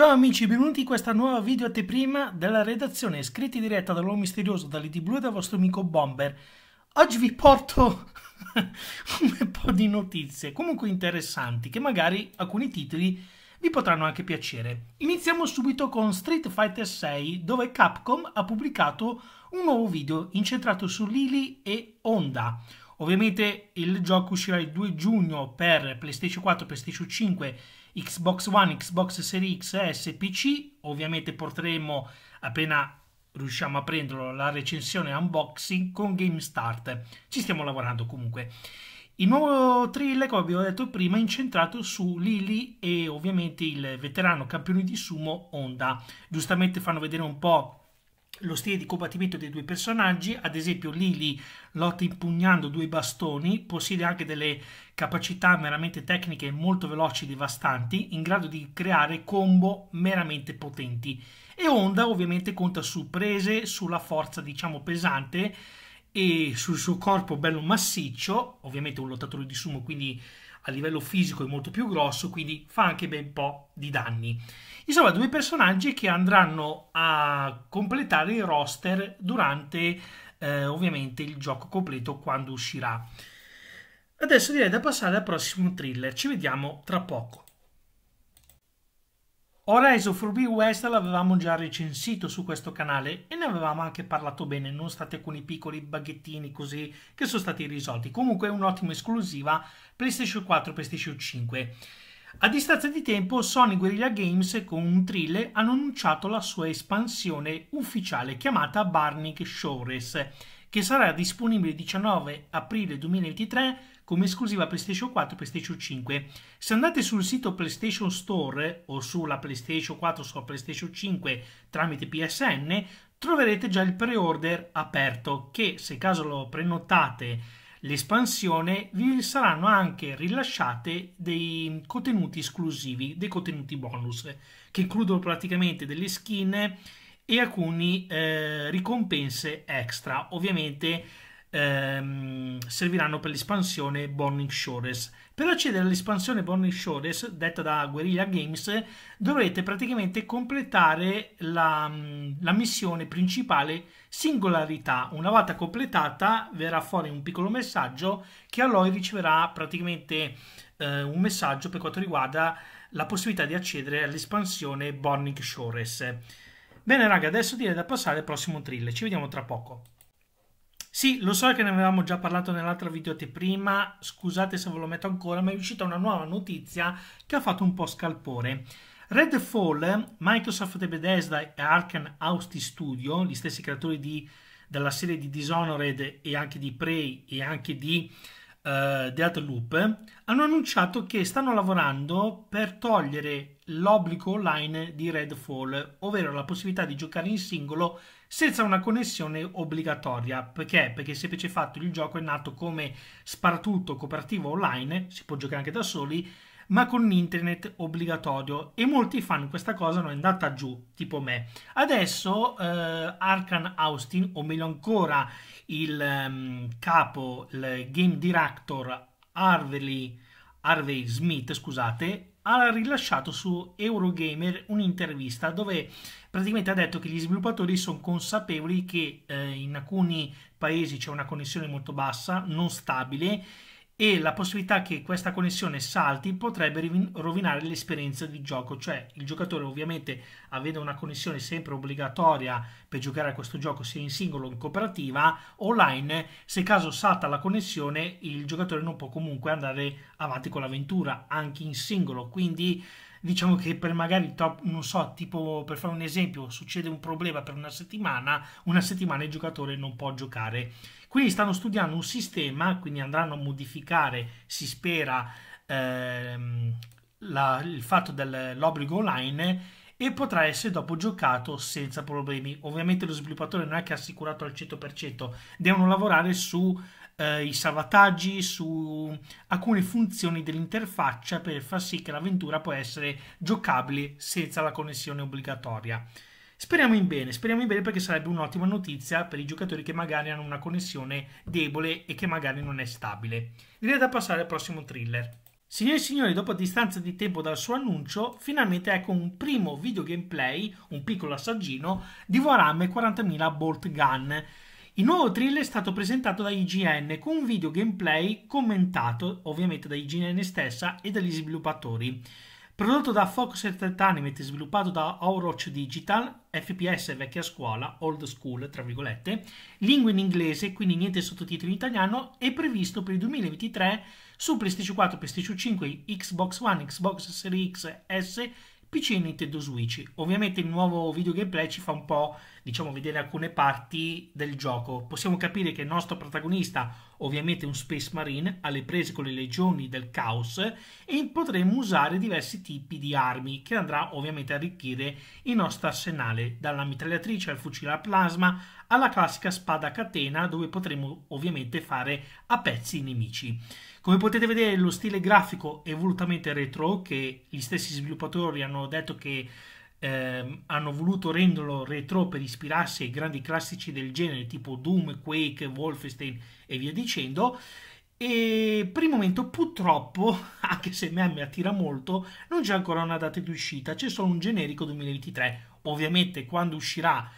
Ciao amici, benvenuti in questa nuova video anteprima della redazione iscritti in diretta dall'uomo misterioso dall'ID Blu e dal vostro amico Bomber. Oggi vi porto un po' di notizie, comunque interessanti, che magari alcuni titoli vi potranno anche piacere. Iniziamo subito con Street Fighter 6, dove Capcom ha pubblicato un nuovo video incentrato su Lily e Honda, Ovviamente il gioco uscirà il 2 giugno per PlayStation 4, PlayStation 5, Xbox One, Xbox Series X, S, PC. Ovviamente porteremo appena riusciamo a prenderlo la recensione unboxing con GameStart. Ci stiamo lavorando comunque. Il nuovo thriller, come abbiamo detto prima, è incentrato su Lily e ovviamente il veterano campione di sumo Honda. Giustamente fanno vedere un po' lo stile di combattimento dei due personaggi, ad esempio Lily lotta impugnando due bastoni, possiede anche delle capacità meramente tecniche molto veloci e devastanti, in grado di creare combo meramente potenti. E Honda ovviamente conta su prese, sulla forza diciamo pesante e sul suo corpo bello massiccio, ovviamente un lottatore di sumo quindi a livello fisico è molto più grosso, quindi fa anche ben po' di danni. Insomma, due personaggi che andranno a completare il roster durante eh, ovviamente il gioco completo quando uscirà. Adesso direi da passare al prossimo thriller, ci vediamo tra poco. Horizon Forbidden West l'avevamo già recensito su questo canale e ne avevamo anche parlato bene, nonostante alcuni piccoli baghettini così che sono stati risolti. Comunque è un'ottima esclusiva PlayStation 4 e PlayStation 5. A distanza di tempo, Sony Guerrilla Games con un thriller hanno annunciato la sua espansione ufficiale chiamata Barnic Shores, che sarà disponibile il 19 aprile 2023 come esclusiva PlayStation 4 e PlayStation 5. Se andate sul sito PlayStation Store o sulla PlayStation 4 o sulla PlayStation 5 tramite PSN, troverete già il pre-order aperto che se caso lo prenotate l'espansione vi saranno anche rilasciate dei contenuti esclusivi, dei contenuti bonus che includono praticamente delle skin e alcune eh, ricompense extra. Ovviamente ehm, serviranno per l'espansione Burning Shores. Per accedere all'espansione Burning Shores, detta da Guerrilla Games, dovrete praticamente completare la, mm, la missione principale Singolarità. Una volta completata verrà fuori un piccolo messaggio che Aloy riceverà praticamente eh, un messaggio per quanto riguarda la possibilità di accedere all'espansione Burning Shores. Bene raga, adesso direi da passare al prossimo thriller. ci vediamo tra poco. Sì, lo so che ne avevamo già parlato nell'altra video prima, scusate se ve lo metto ancora, ma è uscita una nuova notizia che ha fatto un po' scalpore. Redfall, Microsoft e Bethesda e Arkane Austi Studio, gli stessi creatori di, della serie di Dishonored e anche di Prey e anche di uh, eh, Deathloop, hanno annunciato che stanno lavorando per togliere l'obbligo online di Redfall, ovvero la possibilità di giocare in singolo senza una connessione obbligatoria. Perché? Perché il semplice fatto che il gioco è nato come sparatutto cooperativo online, si può giocare anche da soli, ma con internet obbligatorio e molti fan questa cosa non è andata giù, tipo me. Adesso eh, Arkan Austin, o meglio ancora il um, capo, il game director Harvey, Harvey Smith, scusate, ha rilasciato su Eurogamer un'intervista dove praticamente ha detto che gli sviluppatori sono consapevoli che eh, in alcuni paesi c'è una connessione molto bassa, non stabile e la possibilità che questa connessione salti potrebbe rovinare l'esperienza di gioco, cioè il giocatore ovviamente avendo una connessione sempre obbligatoria per giocare a questo gioco sia in singolo o in cooperativa, online se caso salta la connessione il giocatore non può comunque andare avanti con l'avventura anche in singolo, quindi diciamo che per magari, top, non so, tipo per fare un esempio, succede un problema per una settimana, una settimana il giocatore non può giocare. Quindi stanno studiando un sistema, quindi andranno a modificare, si spera, ehm, la, il fatto dell'obbligo online e potrà essere dopo giocato senza problemi. Ovviamente lo sviluppatore non è che è assicurato al 100%, devono lavorare su eh, i salvataggi, su alcune funzioni dell'interfaccia per far sì che l'avventura può essere giocabile senza la connessione obbligatoria. Speriamo in bene, speriamo in bene perché sarebbe un'ottima notizia per i giocatori che magari hanno una connessione debole e che magari non è stabile. Direi da passare al prossimo thriller. Signore e signori, dopo a distanza di tempo dal suo annuncio, finalmente ecco un primo video gameplay, un piccolo assaggino, di Warhammer 40.000 Bolt Gun. Il nuovo thriller è stato presentato da IGN con un video gameplay commentato ovviamente da IGN stessa e dagli sviluppatori. Prodotto da Fox Entertainment e sviluppato da Overwatch Digital, FPS vecchia scuola, old school, tra virgolette, lingua in inglese, quindi niente sottotitoli in italiano, è previsto per il 2023 su PlayStation 4, PlayStation 5, Xbox One, Xbox Series X, S PC e Nintendo Switch. Ovviamente il nuovo video gameplay ci fa un po', diciamo, vedere alcune parti del gioco. Possiamo capire che il nostro protagonista, ovviamente un Space Marine, ha le prese con le legioni del caos e potremo usare diversi tipi di armi che andrà ovviamente a arricchire il nostro arsenale, dalla mitragliatrice al fucile a plasma alla classica spada a catena dove potremo ovviamente fare a pezzi i nemici. Come potete vedere lo stile grafico è volutamente retro, che gli stessi sviluppatori hanno detto che eh, hanno voluto renderlo retro per ispirarsi ai grandi classici del genere, tipo Doom, Quake, Wolfenstein e via dicendo. E per il momento, purtroppo, anche se a me attira molto, non c'è ancora una data di uscita, c'è solo un generico 2023. Ovviamente, quando uscirà,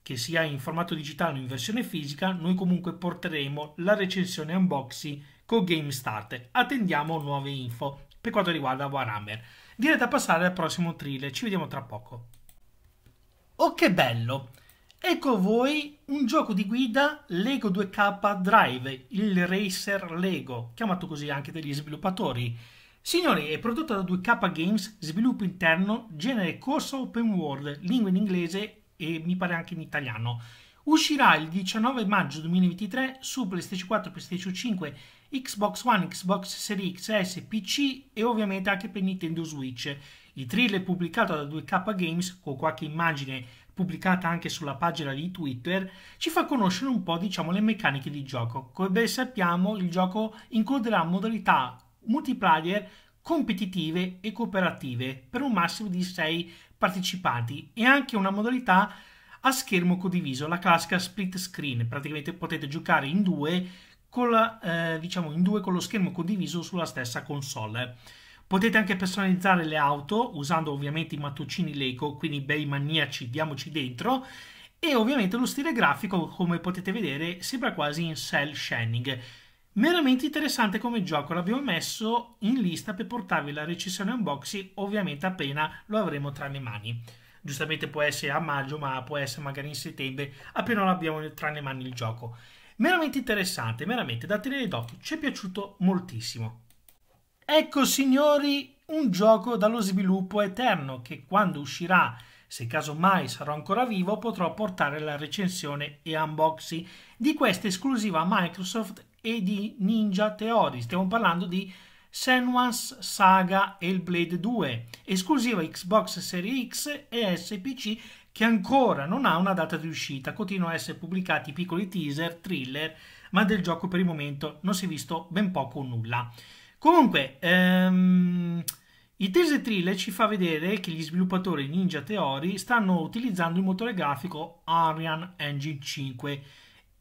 che sia in formato digitale o in versione fisica, noi comunque porteremo la recensione unboxing con GameStart. Attendiamo nuove info per quanto riguarda Warhammer. Direi da passare al prossimo thriller, ci vediamo tra poco. Oh che bello! Ecco voi un gioco di guida Lego 2K Drive, il Racer Lego, chiamato così anche dagli sviluppatori. Signori, è prodotto da 2K Games, sviluppo interno, genere corso open world, lingua in inglese e mi pare anche in italiano uscirà il 19 maggio 2023 su PlayStation 4, PlayStation 5, Xbox One, Xbox Series XS, PC e ovviamente anche per Nintendo Switch. Il thriller pubblicato da 2K Games, con qualche immagine pubblicata anche sulla pagina di Twitter, ci fa conoscere un po' diciamo le meccaniche di gioco. Come ben sappiamo il gioco includerà modalità multiplayer competitive e cooperative per un massimo di 6 partecipanti e anche una modalità a schermo condiviso, la classica split screen, praticamente potete giocare in due, la, eh, diciamo in due con lo schermo condiviso sulla stessa console. Potete anche personalizzare le auto usando ovviamente i mattoncini Lego, quindi bei maniaci, diamoci dentro. E ovviamente lo stile grafico, come potete vedere, sembra quasi in cell shining. Meramente interessante come gioco, l'abbiamo messo in lista per portarvi la recensione unboxing, ovviamente appena lo avremo tra le mani giustamente può essere a maggio, ma può essere magari in settembre, appena non abbiamo tra le mani il gioco. Veramente interessante, veramente da tenere d'occhio, ci è piaciuto moltissimo. Ecco signori, un gioco dallo sviluppo eterno che quando uscirà se caso mai sarò ancora vivo, potrò portare la recensione e unboxing di questa esclusiva Microsoft e di Ninja Theory. Stiamo parlando di Senua's Saga Hellblade 2, esclusiva Xbox Series X e SPC che ancora non ha una data di uscita. Continuano a essere pubblicati piccoli teaser, thriller, ma del gioco per il momento non si è visto ben poco o nulla. Comunque, ehm, il teaser thriller ci fa vedere che gli sviluppatori Ninja Theory stanno utilizzando il motore grafico Arian Engine 5.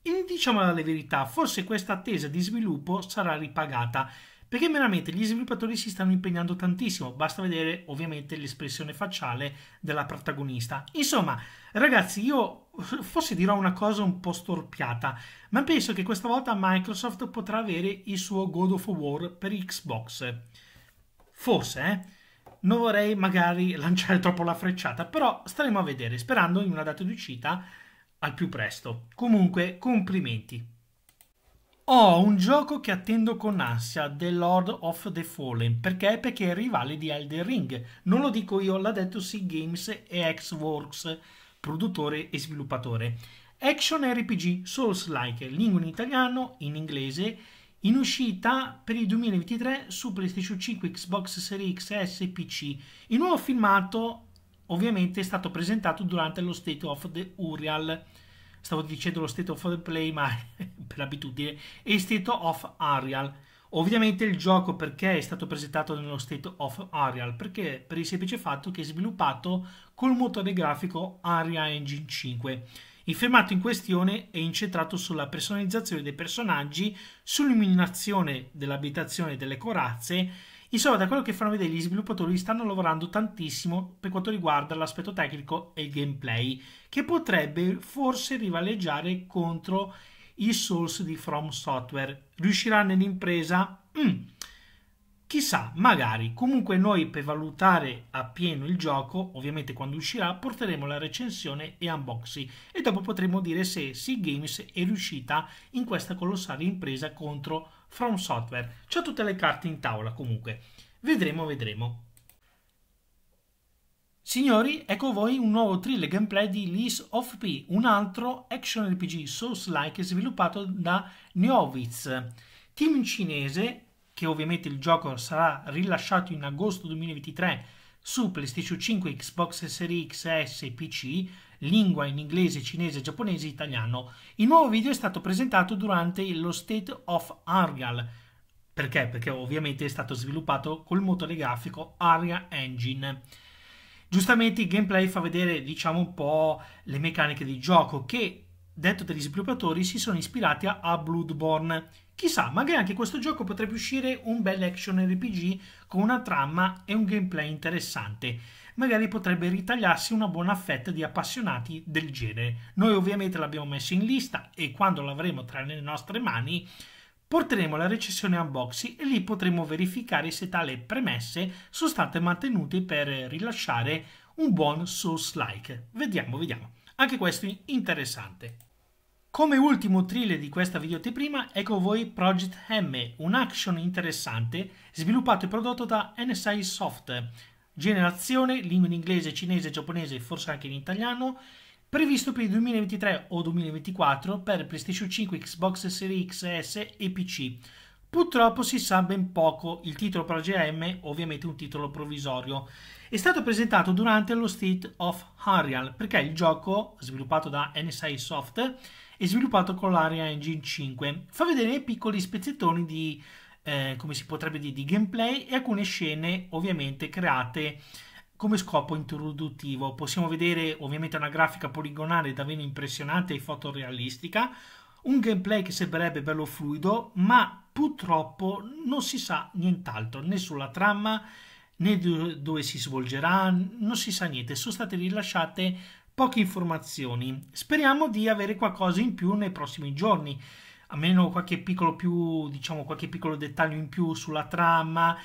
E diciamo la verità, forse questa attesa di sviluppo sarà ripagata perché veramente gli sviluppatori si stanno impegnando tantissimo, basta vedere ovviamente l'espressione facciale della protagonista. Insomma, ragazzi, io forse dirò una cosa un po' storpiata, ma penso che questa volta Microsoft potrà avere il suo God of War per Xbox. Forse, eh? non vorrei magari lanciare troppo la frecciata, però staremo a vedere, sperando in una data di uscita al più presto. Comunque, complimenti. Ho un gioco che attendo con ansia, The Lord of the Fallen, perché? Perché è il rivale di Elden Ring. Non lo dico io, l'ha detto Sea Games e Xworks, produttore e sviluppatore. Action RPG Souls-like, lingua in italiano, in inglese, in uscita per il 2023 su PlayStation 5, Xbox Series X, S e PC. Il nuovo filmato ovviamente è stato presentato durante lo State of the Urial stavo dicendo lo state of the play, ma per abitudine, e state of Arial. Ovviamente il gioco perché è stato presentato nello state of Arial? Perché per il semplice fatto che è sviluppato col motore grafico Aria Engine 5. Il fermato in questione è incentrato sulla personalizzazione dei personaggi, sull'illuminazione dell'abitazione delle corazze Insomma, da quello che fanno vedere gli sviluppatori stanno lavorando tantissimo per quanto riguarda l'aspetto tecnico e il gameplay, che potrebbe forse rivaleggiare contro i Souls di From Software. Riuscirà nell'impresa? Mm. Chissà, magari, comunque noi per valutare appieno il gioco, ovviamente quando uscirà, porteremo la recensione e unboxing e dopo potremo dire se Sea Games è riuscita in questa colossale impresa contro From Software. C'ho tutte le carte in tavola comunque. Vedremo, vedremo. Signori, ecco voi un nuovo thriller gameplay di Lease of P, un altro action RPG Souls-like sviluppato da Neovitz, team cinese che ovviamente il gioco sarà rilasciato in agosto 2023 su PlayStation 5, Xbox Series X, S e PC, lingua in inglese, cinese, giapponese e italiano. Il nuovo video è stato presentato durante lo State of Argal. Perché? Perché ovviamente è stato sviluppato col motore grafico Aria Engine. Giustamente il gameplay fa vedere, diciamo, un po' le meccaniche di gioco che detto dagli sviluppatori, si sono ispirati a Bloodborne. Chissà, magari anche questo gioco potrebbe uscire un bel action RPG con una trama e un gameplay interessante. Magari potrebbe ritagliarsi una buona fetta di appassionati del genere. Noi ovviamente l'abbiamo messo in lista e quando l'avremo tra le nostre mani porteremo la recensione unboxing e lì potremo verificare se tale premesse sono state mantenute per rilasciare un buon Souls-like. Vediamo, vediamo. Anche questo interessante. Come ultimo thriller di questa videoteprima, ecco voi Project M, un action interessante sviluppato e prodotto da NSI Soft, generazione, lingua in inglese, cinese, giapponese e forse anche in italiano, previsto per il 2023 o 2024 per PlayStation 5, Xbox Series XS e PC. Purtroppo si sa ben poco, il titolo Project M ovviamente un titolo provvisorio è stato presentato durante lo State of Unreal, perché il gioco, sviluppato da NSI Soft, è sviluppato con l'Area Engine 5. Fa vedere piccoli spezzettoni di, eh, come si potrebbe dire, di gameplay e alcune scene ovviamente create come scopo introduttivo. Possiamo vedere ovviamente una grafica poligonale davvero impressionante e fotorealistica, un gameplay che sembrerebbe bello fluido, ma purtroppo non si sa nient'altro né sulla trama né dove si svolgerà, non si sa niente, sono state rilasciate poche informazioni. Speriamo di avere qualcosa in più nei prossimi giorni, almeno qualche piccolo più, diciamo qualche piccolo dettaglio in più sulla trama.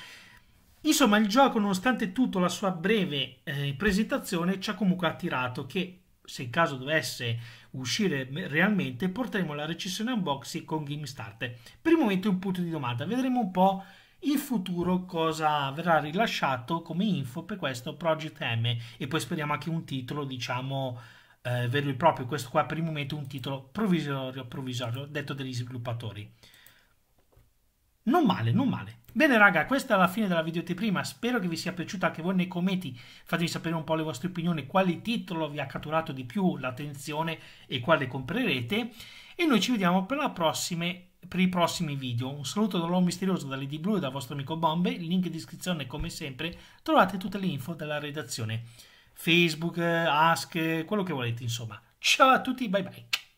Insomma, il gioco, nonostante tutto la sua breve eh, presentazione, ci ha comunque attirato che se il caso dovesse uscire realmente, porteremo la recensione unboxing con GameStart. Per il momento è un punto di domanda, vedremo un po' in futuro cosa verrà rilasciato come info per questo Project M e poi speriamo anche un titolo diciamo eh, vero e proprio questo qua per il momento è un titolo provvisorio provvisorio detto degli sviluppatori non male non male Bene raga, questa è la fine della video di prima spero che vi sia piaciuta anche voi nei commenti, fatemi sapere un po' le vostre opinioni, quale titolo vi ha catturato di più l'attenzione e quale comprerete e noi ci vediamo per la prossima per i prossimi video. Un saluto dall'uomo misterioso da Lady Blue e dal vostro amico Bombe. Il link in descrizione, come sempre, trovate tutte le info della redazione. Facebook, Ask, quello che volete, insomma. Ciao a tutti, bye bye.